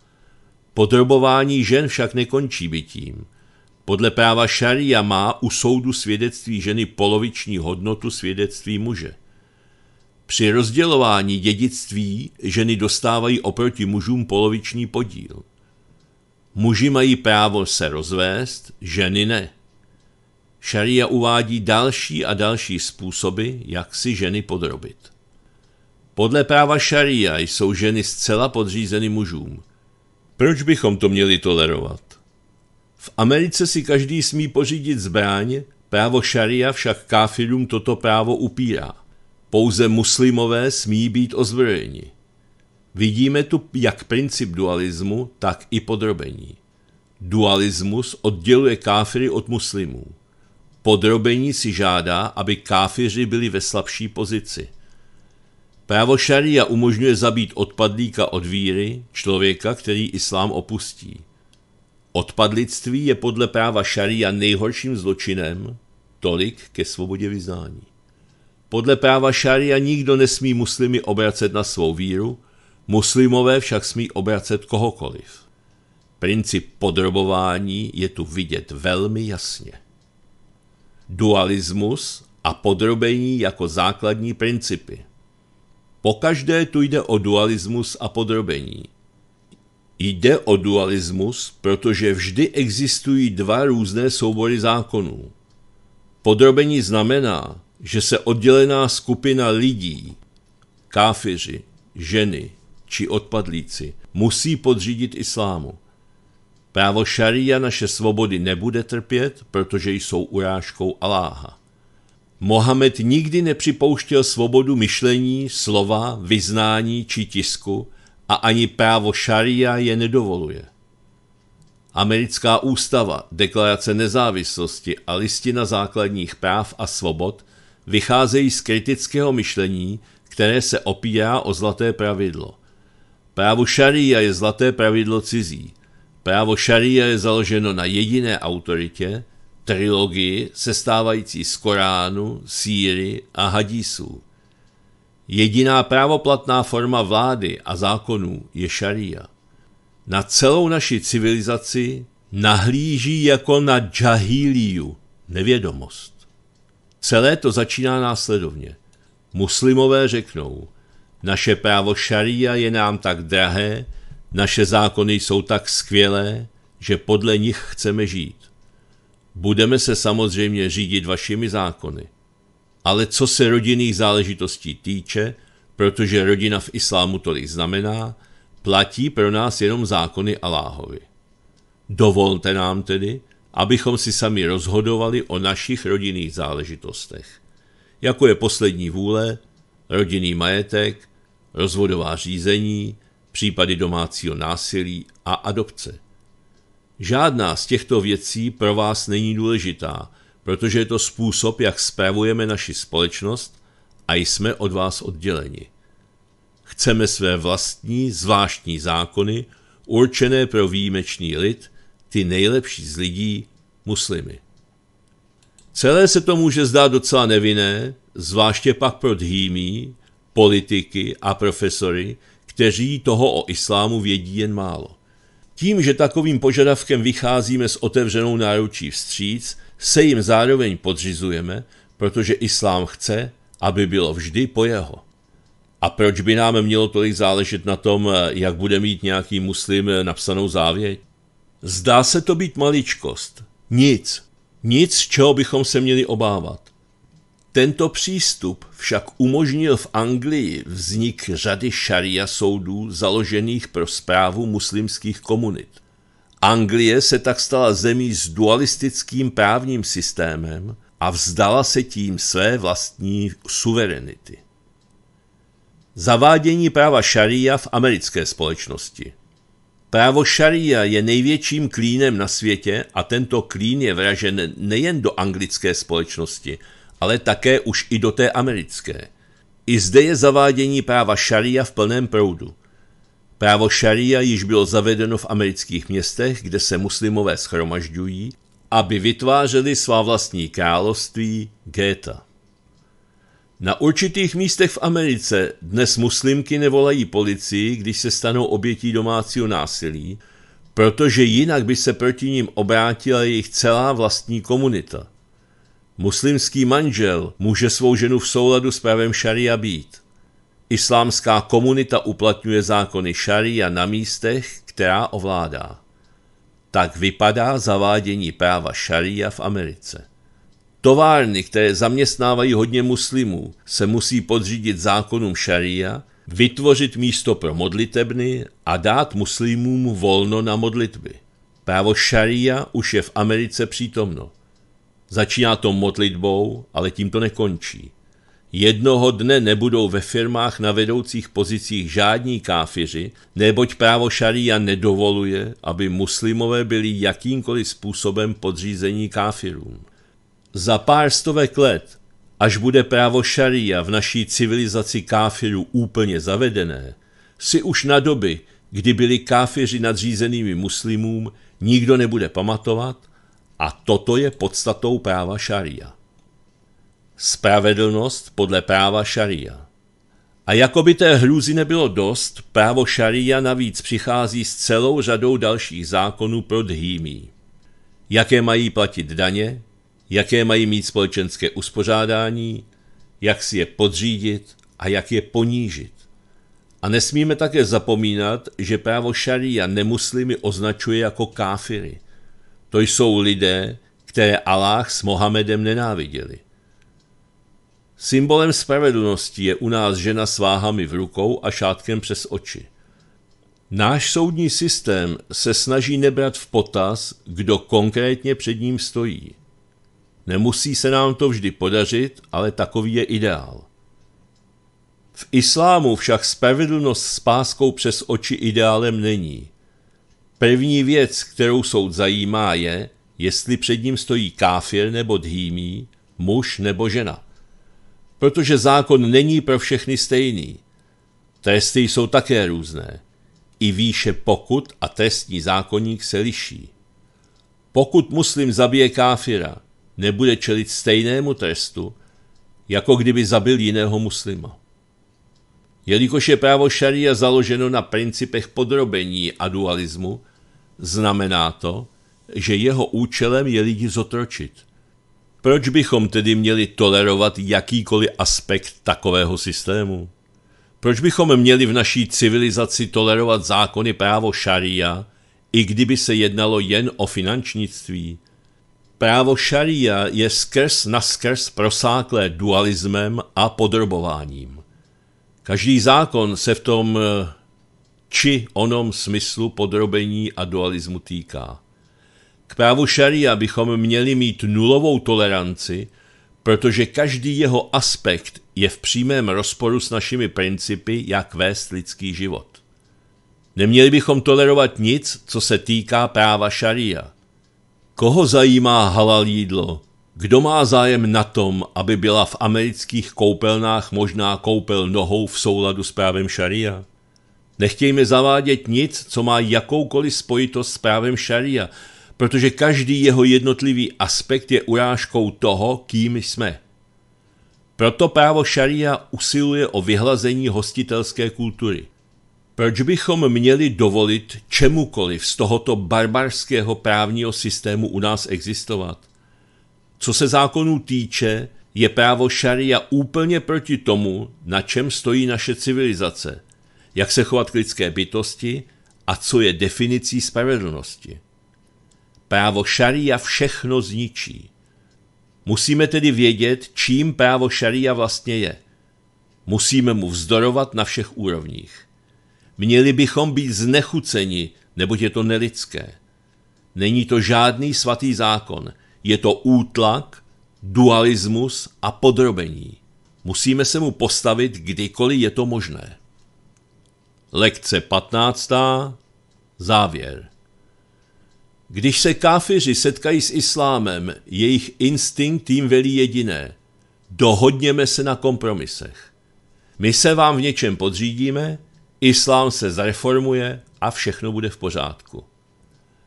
Podrobování žen však nekončí bytím. Podle práva šaria má u soudu svědectví ženy poloviční hodnotu svědectví muže. Při rozdělování dědictví ženy dostávají oproti mužům poloviční podíl. Muži mají právo se rozvést, ženy ne. Šaria uvádí další a další způsoby, jak si ženy podrobit. Podle práva šaria jsou ženy zcela podřízeny mužům. Proč bychom to měli tolerovat? V Americe si každý smí pořídit zbraň, právo šaria však káfirům toto právo upírá. Pouze muslimové smí být ozbrojeni. Vidíme tu jak princip dualismu, tak i podrobení. Dualismus odděluje káfiry od muslimů. Podrobení si žádá, aby káfiři byli ve slabší pozici – Právo šaria umožňuje zabít odpadlíka od víry, člověka, který islám opustí. Odpadlictví je podle práva šaria nejhorším zločinem, tolik ke svobodě vyznání. Podle práva šaria nikdo nesmí muslimy obracet na svou víru, muslimové však smí obracet kohokoliv. Princip podrobování je tu vidět velmi jasně. Dualismus a podrobení jako základní principy – Pokaždé tu jde o dualismus a podrobení. Jde o dualismus, protože vždy existují dva různé soubory zákonů. Podrobení znamená, že se oddělená skupina lidí, káfiři, ženy či odpadlíci, musí podřídit islámu. Právo šaria naše svobody nebude trpět, protože jsou urážkou Aláha. Mohamed nikdy nepřipouštěl svobodu myšlení, slova, vyznání či tisku a ani právo šaria je nedovoluje. Americká ústava, deklarace nezávislosti a listina základních práv a svobod vycházejí z kritického myšlení, které se opírá o zlaté pravidlo. Právo šaria je zlaté pravidlo cizí. Právo šaria je založeno na jediné autoritě – trilogii sestávající z Koránu, Sýry a Hadísů. Jediná právoplatná forma vlády a zákonů je šaria. Na celou naši civilizaci nahlíží jako na džahíliu, nevědomost. Celé to začíná následovně. Muslimové řeknou, naše právo šaria je nám tak drahé, naše zákony jsou tak skvělé, že podle nich chceme žít. Budeme se samozřejmě řídit vašimi zákony. Ale co se rodinných záležitostí týče, protože rodina v islámu tolik znamená, platí pro nás jenom zákony Aláhovi. Dovolte nám tedy, abychom si sami rozhodovali o našich rodinných záležitostech, jako je poslední vůle, rodinný majetek, rozvodová řízení, případy domácího násilí a adopce. Žádná z těchto věcí pro vás není důležitá, protože je to způsob, jak spravujeme naši společnost a jsme od vás odděleni. Chceme své vlastní, zvláštní zákony, určené pro výjimečný lid, ty nejlepší z lidí, muslimy. Celé se to může zdát docela nevinné, zvláště pak pro dhýmí, politiky a profesory, kteří toho o islámu vědí jen málo. Tím, že takovým požadavkem vycházíme s otevřenou náručí vstříc, se jim zároveň podřizujeme, protože islám chce, aby bylo vždy po jeho. A proč by nám mělo tolik záležet na tom, jak bude mít nějaký muslim napsanou závěť? Zdá se to být maličkost. Nic. Nic, čeho bychom se měli obávat. Tento přístup však umožnil v Anglii vznik řady šaria soudů založených pro zprávu muslimských komunit. Anglie se tak stala zemí s dualistickým právním systémem a vzdala se tím své vlastní suverenity. Zavádění práva šaria v americké společnosti Právo šaria je největším klínem na světě a tento klín je vražen nejen do anglické společnosti – ale také už i do té americké. I zde je zavádění práva šaria v plném proudu. Právo šaria již bylo zavedeno v amerických městech, kde se muslimové schromažďují, aby vytvářeli svá vlastní království Géta. Na určitých místech v Americe dnes muslimky nevolají policii, když se stanou obětí domácího násilí, protože jinak by se proti ním obrátila jejich celá vlastní komunita. Muslimský manžel může svou ženu v souladu s pravem šaria být. Islámská komunita uplatňuje zákony šaria na místech, která ovládá. Tak vypadá zavádění práva šaria v Americe. Továrny, které zaměstnávají hodně muslimů, se musí podřídit zákonům šaria, vytvořit místo pro modlitebny a dát muslimům volno na modlitby. Právo šaria už je v Americe přítomno. Začíná to modlitbou, ale tím to nekončí. Jednoho dne nebudou ve firmách na vedoucích pozicích žádní káfiři, neboť právo šaria nedovoluje, aby muslimové byli jakýmkoliv způsobem podřízení káfirům. Za pár stovek let, až bude právo šaria v naší civilizaci káfirů úplně zavedené, si už na doby, kdy byli káfiři nadřízenými muslimům, nikdo nebude pamatovat – a toto je podstatou práva šaria. Spravedlnost podle práva šaria. A jako by té hrůzy nebylo dost, právo šaria navíc přichází s celou řadou dalších zákonů pro dhýmí. Jaké mají platit daně, jaké mají mít společenské uspořádání, jak si je podřídit a jak je ponížit. A nesmíme také zapomínat, že právo šaria nemuslimy označuje jako káfiry. To jsou lidé, které Allah s Mohamedem nenáviděli. Symbolem spravedlnosti je u nás žena s váhami v rukou a šátkem přes oči. Náš soudní systém se snaží nebrat v potaz, kdo konkrétně před ním stojí. Nemusí se nám to vždy podařit, ale takový je ideál. V islámu však spravedlnost s páskou přes oči ideálem není. První věc, kterou soud zajímá, je, jestli před ním stojí káfir nebo dhýmí, muž nebo žena. Protože zákon není pro všechny stejný. Tresty jsou také různé. I výše pokut a trestní zákonník se liší. Pokud muslim zabije káfira, nebude čelit stejnému trestu, jako kdyby zabil jiného muslima. Jelikož je právo šaria založeno na principech podrobení a dualismu, Znamená to, že jeho účelem je lidi zotročit. Proč bychom tedy měli tolerovat jakýkoliv aspekt takového systému? Proč bychom měli v naší civilizaci tolerovat zákony právo šaria, i kdyby se jednalo jen o finančnictví? Právo šaria je skrz naskrz prosáklé dualismem a podrobováním. Každý zákon se v tom eh, či onom smyslu podrobení a dualismu týká. K právu šaria bychom měli mít nulovou toleranci, protože každý jeho aspekt je v přímém rozporu s našimi principy, jak vést lidský život. Neměli bychom tolerovat nic, co se týká práva šaria. Koho zajímá halal jídlo? Kdo má zájem na tom, aby byla v amerických koupelnách možná koupel nohou v souladu s právem šaria? Nechtějme zavádět nic, co má jakoukoliv spojitost s právem šaria, protože každý jeho jednotlivý aspekt je urážkou toho, kým jsme. Proto právo šaria usiluje o vyhlazení hostitelské kultury. Proč bychom měli dovolit čemukoliv z tohoto barbarského právního systému u nás existovat? Co se zákonů týče, je právo šaria úplně proti tomu, na čem stojí naše civilizace – jak se chovat k lidské bytosti a co je definicí spravedlnosti. Právo šaria všechno zničí. Musíme tedy vědět, čím právo šaria vlastně je. Musíme mu vzdorovat na všech úrovních. Měli bychom být znechuceni, neboť je to nelidské. Není to žádný svatý zákon, je to útlak, dualismus a podrobení. Musíme se mu postavit, kdykoliv je to možné. Lekce 15. Závěr. Když se káfiři setkají s islámem, jejich instinkt jim velí jediné. Dohodněme se na kompromisech. My se vám v něčem podřídíme, islám se zreformuje a všechno bude v pořádku.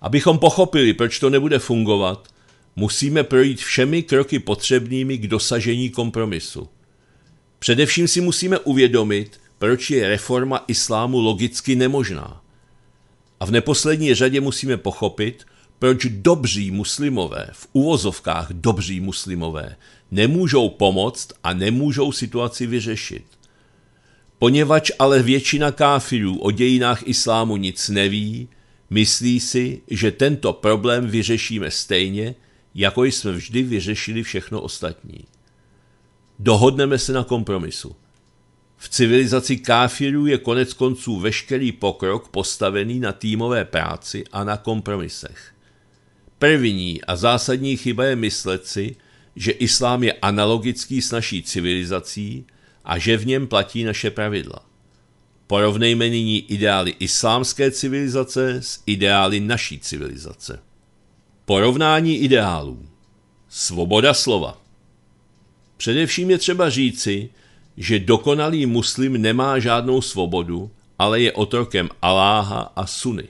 Abychom pochopili, proč to nebude fungovat, musíme projít všemi kroky potřebnými k dosažení kompromisu. Především si musíme uvědomit, proč je reforma islámu logicky nemožná. A v neposlední řadě musíme pochopit, proč dobří muslimové, v uvozovkách dobří muslimové, nemůžou pomoct a nemůžou situaci vyřešit. Poněvadž ale většina káfirů o dějinách islámu nic neví, myslí si, že tento problém vyřešíme stejně, jako jsme vždy vyřešili všechno ostatní. Dohodneme se na kompromisu. V civilizaci káfirů je konec konců veškerý pokrok postavený na týmové práci a na kompromisech. První a zásadní chyba je myslet si, že islám je analogický s naší civilizací a že v něm platí naše pravidla. Porovnejme nyní ideály islámské civilizace s ideály naší civilizace. Porovnání ideálů. Svoboda slova. Především je třeba říci, že dokonalý muslim nemá žádnou svobodu, ale je otrokem Aláha a Suny.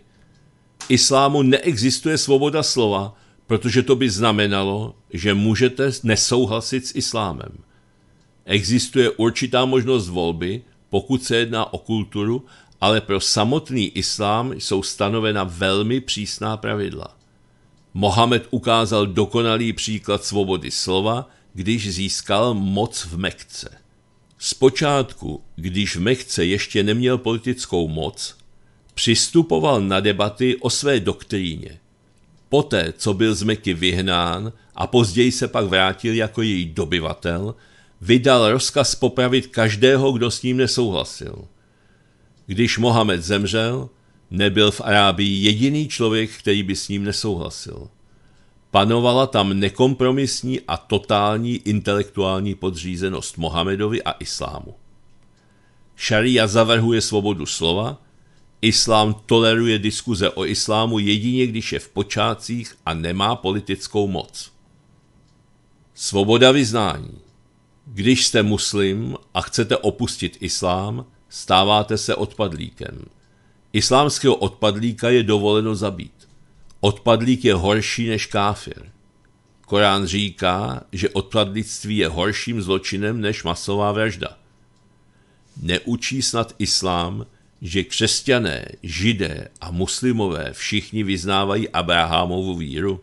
Islámu neexistuje svoboda slova, protože to by znamenalo, že můžete nesouhlasit s islámem. Existuje určitá možnost volby, pokud se jedná o kulturu, ale pro samotný islám jsou stanovena velmi přísná pravidla. Mohamed ukázal dokonalý příklad svobody slova, když získal moc v Mekce. Zpočátku, když v Mechce ještě neměl politickou moc, přistupoval na debaty o své doktríně. Poté, co byl z Meky vyhnán a později se pak vrátil jako její dobyvatel, vydal rozkaz popravit každého, kdo s ním nesouhlasil. Když Mohamed zemřel, nebyl v Arábii jediný člověk, který by s ním nesouhlasil. Panovala tam nekompromisní a totální intelektuální podřízenost Mohamedovi a islámu. Šaria zavrhuje svobodu slova, islám toleruje diskuze o islámu jedině, když je v počátcích a nemá politickou moc. Svoboda vyznání. Když jste muslim a chcete opustit islám, stáváte se odpadlíkem. Islámského odpadlíka je dovoleno zabít. Odpadlík je horší než káfir. Korán říká, že odpadlictví je horším zločinem než masová vražda. Neučí snad islám, že křesťané, židé a muslimové všichni vyznávají Abrahamovu víru?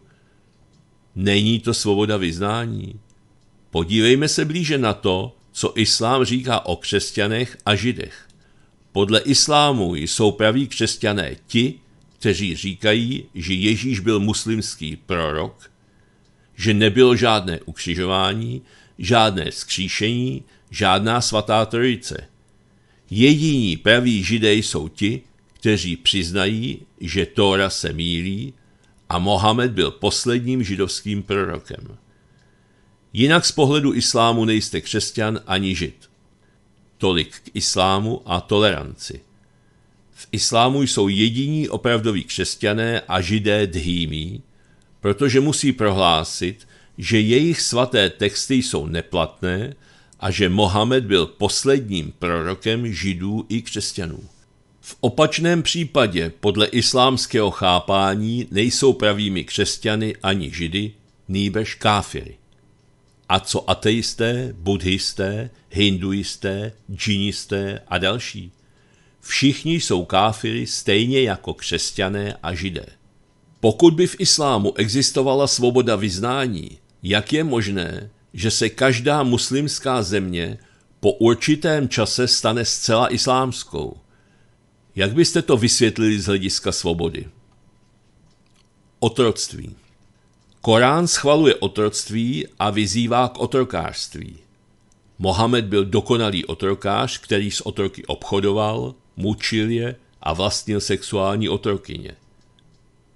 Není to svoboda vyznání? Podívejme se blíže na to, co islám říká o křesťanech a židech. Podle islámu jsou praví křesťané ti, kteří říkají, že Ježíš byl muslimský prorok, že nebylo žádné ukřižování, žádné skříšení, žádná svatá trojice. Jediní praví židé jsou ti, kteří přiznají, že Tóra se mílí a Mohamed byl posledním židovským prorokem. Jinak z pohledu islámu nejste křesťan ani žid. Tolik k islámu a toleranci islámu jsou jediní opravdoví křesťané a židé dhýmí, protože musí prohlásit, že jejich svaté texty jsou neplatné a že Mohamed byl posledním prorokem židů i křesťanů. V opačném případě podle islámského chápání nejsou pravými křesťany ani židy, nýbež káfiry. A co ateisté, buddhisté, hinduisté, džinisté a další – Všichni jsou káfiry stejně jako křesťané a židé. Pokud by v islámu existovala svoboda vyznání, jak je možné, že se každá muslimská země po určitém čase stane zcela islámskou? Jak byste to vysvětlili z hlediska svobody? Otroctví. Korán schvaluje otroctví a vyzývá k otrokářství. Mohamed byl dokonalý otrokář, který s otroky obchodoval, mučil je a vlastnil sexuální otrokyně.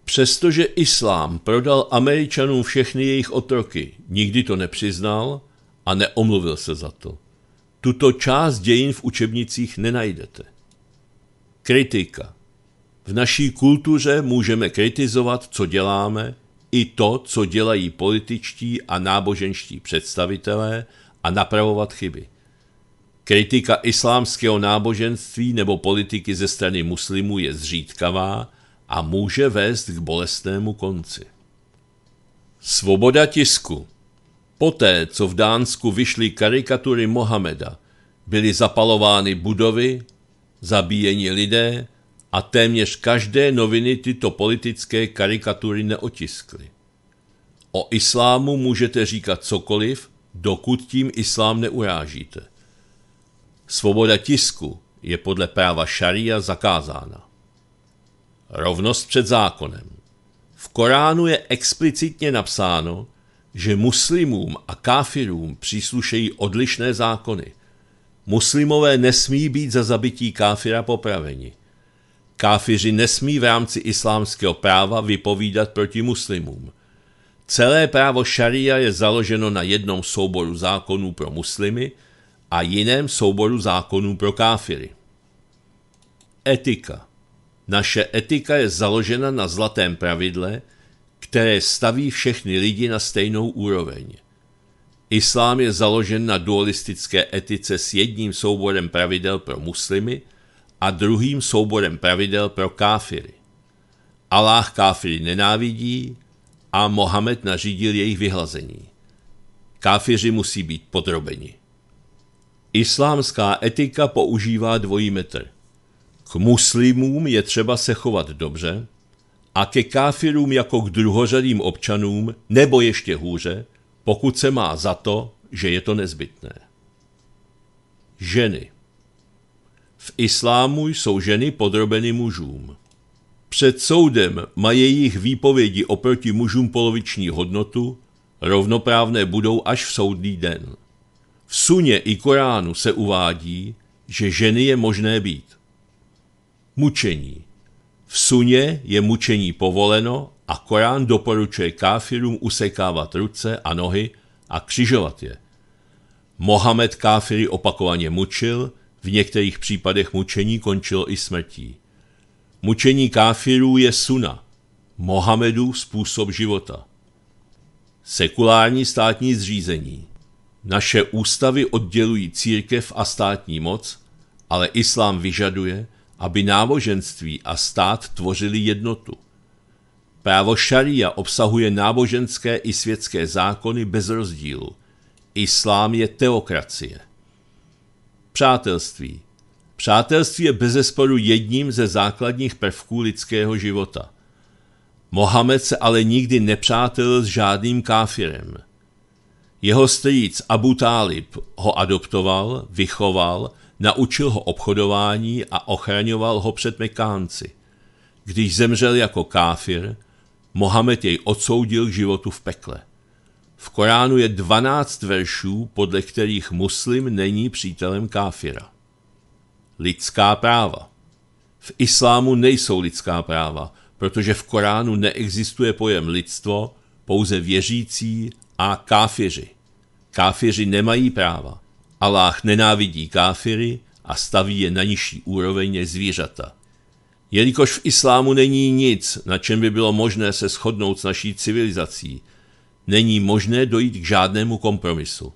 Přestože islám prodal Američanům všechny jejich otroky, nikdy to nepřiznal a neomluvil se za to. Tuto část dějin v učebnicích nenajdete. Kritika. V naší kultuře můžeme kritizovat, co děláme, i to, co dělají političtí a náboženští představitelé a napravovat chyby. Kritika islámského náboženství nebo politiky ze strany muslimů je zřídkavá a může vést k bolestnému konci. Svoboda tisku Poté, co v Dánsku vyšly karikatury Mohameda, byly zapalovány budovy, zabíjeni lidé a téměř každé noviny tyto politické karikatury neotiskly. O islámu můžete říkat cokoliv, dokud tím islám neurážíte – Svoboda tisku je podle práva šaria zakázána. Rovnost před zákonem. V Koránu je explicitně napsáno, že muslimům a káfirům příslušejí odlišné zákony. Muslimové nesmí být za zabití káfira popraveni. Káfiři nesmí v rámci islámského práva vypovídat proti muslimům. Celé právo šaria je založeno na jednom souboru zákonů pro muslimy – a jiném souboru zákonů pro káfiry. Etika. Naše etika je založena na zlatém pravidle, které staví všechny lidi na stejnou úroveň. Islám je založen na dualistické etice s jedním souborem pravidel pro muslimy a druhým souborem pravidel pro káfiry. Aláh káfiry nenávidí a Mohamed nařídil jejich vyhlazení. Káfiři musí být podrobeni. Islámská etika používá dvojí metr. K muslimům je třeba se chovat dobře a ke káfirům jako k druhořadým občanům, nebo ještě hůře, pokud se má za to, že je to nezbytné. Ženy V islámu jsou ženy podrobeny mužům. Před soudem mají jejich výpovědi oproti mužům poloviční hodnotu, rovnoprávné budou až v soudný den. V suně i Koránu se uvádí, že ženy je možné být. Mučení. V suně je mučení povoleno a Korán doporučuje káfirům usekávat ruce a nohy a křižovat je. Mohamed káfiry opakovaně mučil, v některých případech mučení končilo i smrtí. Mučení káfirů je suna, Mohamedův způsob života. Sekulární státní zřízení naše ústavy oddělují církev a státní moc, ale islám vyžaduje, aby náboženství a stát tvořili jednotu. Právo šaria obsahuje náboženské i světské zákony bez rozdílu. Islám je teokracie. Přátelství. Přátelství je bezesporu jedním ze základních prvků lidského života. Mohamed se ale nikdy nepřátel s žádným káfirem – jeho strýc Abu Talib ho adoptoval, vychoval, naučil ho obchodování a ochraňoval ho před Mekánci. Když zemřel jako káfir, Mohamed jej odsoudil k životu v pekle. V Koránu je 12 veršů, podle kterých muslim není přítelem káfira. Lidská práva. V islámu nejsou lidská práva, protože v Koránu neexistuje pojem lidstvo, pouze věřící a káfiři. Káfiři nemají práva. Aláh nenávidí káfiry a staví je na nižší úroveň než zvířata. Jelikož v islámu není nic, na čem by bylo možné se shodnout s naší civilizací, není možné dojít k žádnému kompromisu.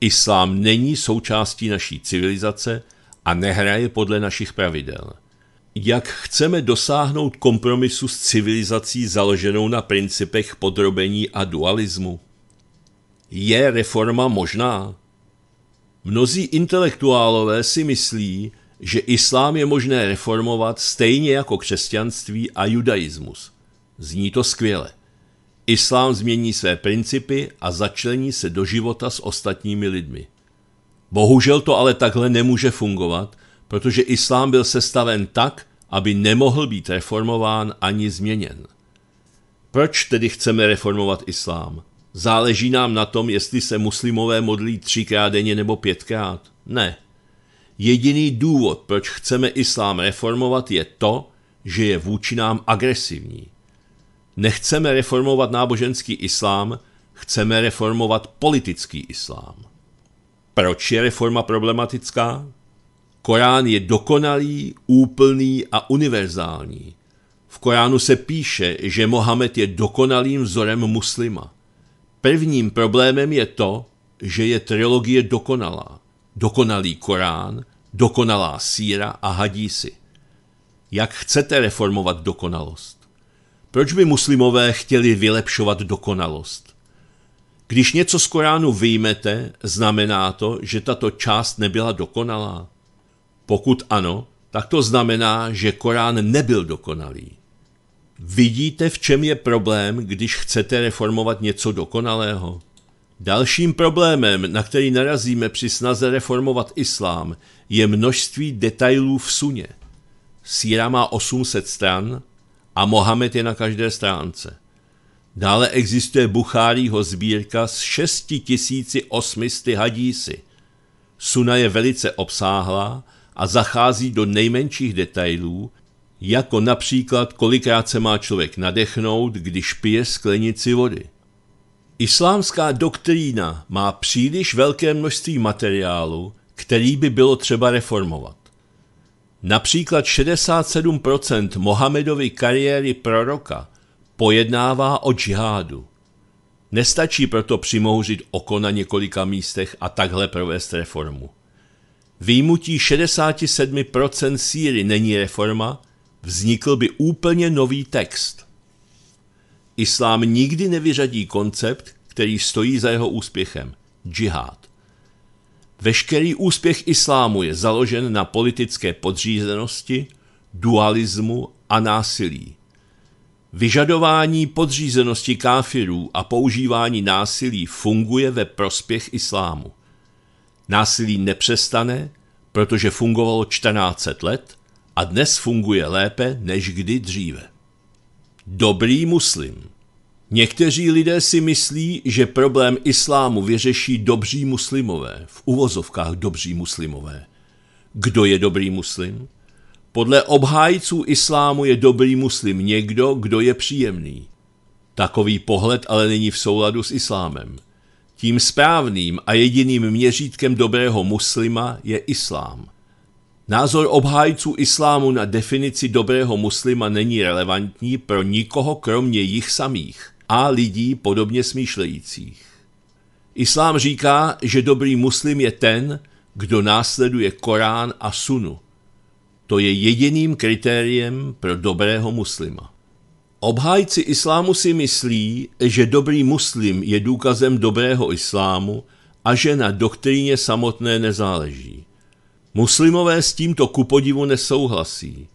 Islám není součástí naší civilizace a nehraje podle našich pravidel. Jak chceme dosáhnout kompromisu s civilizací založenou na principech podrobení a dualismu? Je reforma možná? Mnozí intelektuálové si myslí, že islám je možné reformovat stejně jako křesťanství a judaismus. Zní to skvěle. Islám změní své principy a začlení se do života s ostatními lidmi. Bohužel to ale takhle nemůže fungovat, protože islám byl sestaven tak, aby nemohl být reformován ani změněn. Proč tedy chceme reformovat islám? Záleží nám na tom, jestli se muslimové modlí třikrát denně nebo pětkrát. Ne. Jediný důvod, proč chceme islám reformovat, je to, že je vůči nám agresivní. Nechceme reformovat náboženský islám, chceme reformovat politický islám. Proč je reforma problematická? Korán je dokonalý, úplný a univerzální. V Koránu se píše, že Mohamed je dokonalým vzorem muslima. Prvním problémem je to, že je trilogie dokonalá. Dokonalý Korán, dokonalá síra a hadísy. Jak chcete reformovat dokonalost? Proč by muslimové chtěli vylepšovat dokonalost? Když něco z Koránu vyjmete, znamená to, že tato část nebyla dokonalá? Pokud ano, tak to znamená, že Korán nebyl dokonalý. Vidíte, v čem je problém, když chcete reformovat něco dokonalého? Dalším problémem, na který narazíme při snaze reformovat islám, je množství detailů v suně. Síra má 800 stran a Mohamed je na každé stránce. Dále existuje Bucháriho sbírka s 6800 hadísy. Suna je velice obsáhlá a zachází do nejmenších detailů, jako například kolikrát se má člověk nadechnout, když pije sklenici vody. Islámská doktrína má příliš velké množství materiálu, který by bylo třeba reformovat. Například 67% Mohamedovy kariéry proroka pojednává o džihádu. Nestačí proto přimouřit oko na několika místech a takhle provést reformu. Výjimutí 67% síry není reforma, vznikl by úplně nový text. Islám nikdy nevyřadí koncept, který stojí za jeho úspěchem – džihad. Veškerý úspěch islámu je založen na politické podřízenosti, dualismu a násilí. Vyžadování podřízenosti káfirů a používání násilí funguje ve prospěch islámu. Násilí nepřestane, protože fungovalo 14 let – a dnes funguje lépe než kdy dříve. Dobrý muslim. Někteří lidé si myslí, že problém islámu vyřeší dobří muslimové, v uvozovkách dobří muslimové. Kdo je dobrý muslim? Podle obhájců islámu je dobrý muslim někdo, kdo je příjemný. Takový pohled ale není v souladu s islámem. Tím správným a jediným měřítkem dobrého muslima je islám. Názor obhájců islámu na definici dobrého muslima není relevantní pro nikoho kromě jich samých a lidí podobně smýšlejících. Islám říká, že dobrý muslim je ten, kdo následuje Korán a Sunu. To je jediným kritériem pro dobrého muslima. Obhájci islámu si myslí, že dobrý muslim je důkazem dobrého islámu a že na doktríně samotné nezáleží. Muslimové s tímto kupodivu nesouhlasí.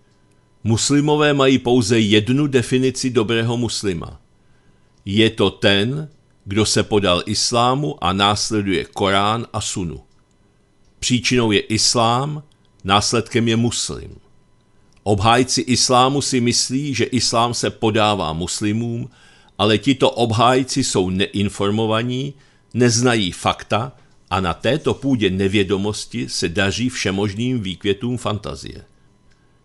Muslimové mají pouze jednu definici dobrého muslima. Je to ten, kdo se podal islámu a následuje Korán a sunu. Příčinou je islám, následkem je muslim. Obhájci islámu si myslí, že islám se podává muslimům, ale tito obhájci jsou neinformovaní, neznají fakta a na této půdě nevědomosti se daří všemožným výkvětům fantazie.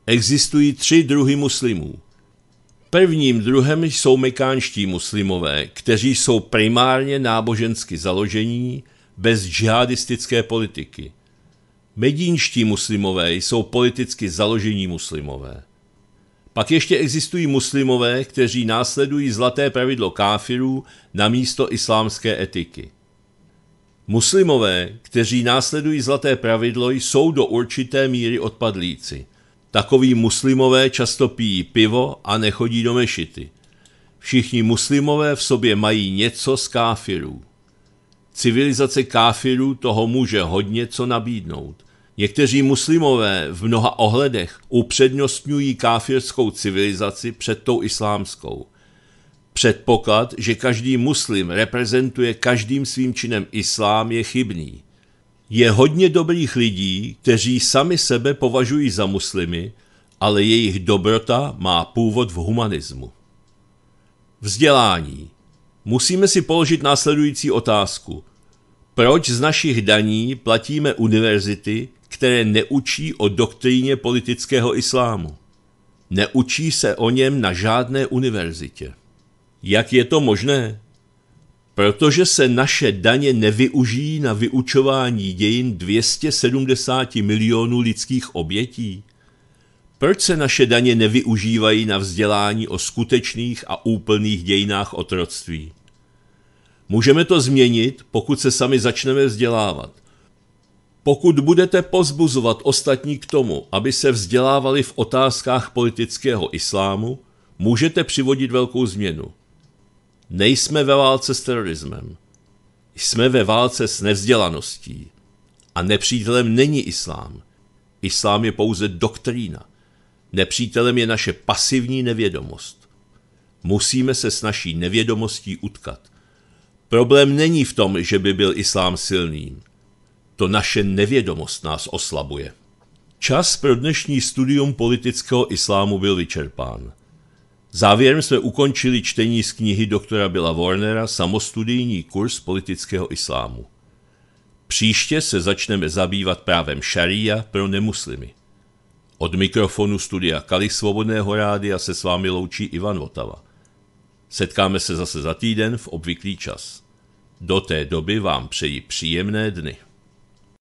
Existují tři druhy muslimů. Prvním druhem jsou mekánští muslimové, kteří jsou primárně nábožensky založení, bez džihadistické politiky. Medínští muslimové jsou politicky založení muslimové. Pak ještě existují muslimové, kteří následují zlaté pravidlo káfirů na místo islámské etiky. Muslimové, kteří následují zlaté pravidlo, jsou do určité míry odpadlíci. Takoví muslimové často pijí pivo a nechodí do mešity. Všichni muslimové v sobě mají něco z káfirů. Civilizace káfirů toho může hodně co nabídnout. Někteří muslimové v mnoha ohledech upřednostňují káfirskou civilizaci před tou islámskou – Předpoklad, že každý muslim reprezentuje každým svým činem islám, je chybný. Je hodně dobrých lidí, kteří sami sebe považují za muslimy, ale jejich dobrota má původ v humanismu. Vzdělání. Musíme si položit následující otázku. Proč z našich daní platíme univerzity, které neučí o doktríně politického islámu? Neučí se o něm na žádné univerzitě. Jak je to možné? Protože se naše daně nevyužijí na vyučování dějin 270 milionů lidských obětí? Proč se naše daně nevyužívají na vzdělání o skutečných a úplných dějinách otroctví? Můžeme to změnit, pokud se sami začneme vzdělávat. Pokud budete pozbuzovat ostatní k tomu, aby se vzdělávali v otázkách politického islámu, můžete přivodit velkou změnu. Nejsme ve válce s terorismem. Jsme ve válce s nevzdělaností. A nepřítelem není islám. Islám je pouze doktrína. Nepřítelem je naše pasivní nevědomost. Musíme se s naší nevědomostí utkat. Problém není v tom, že by byl islám silný. To naše nevědomost nás oslabuje. Čas pro dnešní studium politického islámu byl vyčerpán. Závěrem jsme ukončili čtení z knihy doktora Billa Warnera Samostudijní kurz politického islámu. Příště se začneme zabývat právem šaria pro nemuslimy. Od mikrofonu studia Kali Svobodného rádia se s vámi loučí Ivan Votava. Setkáme se zase za týden v obvyklý čas. Do té doby vám přeji příjemné dny.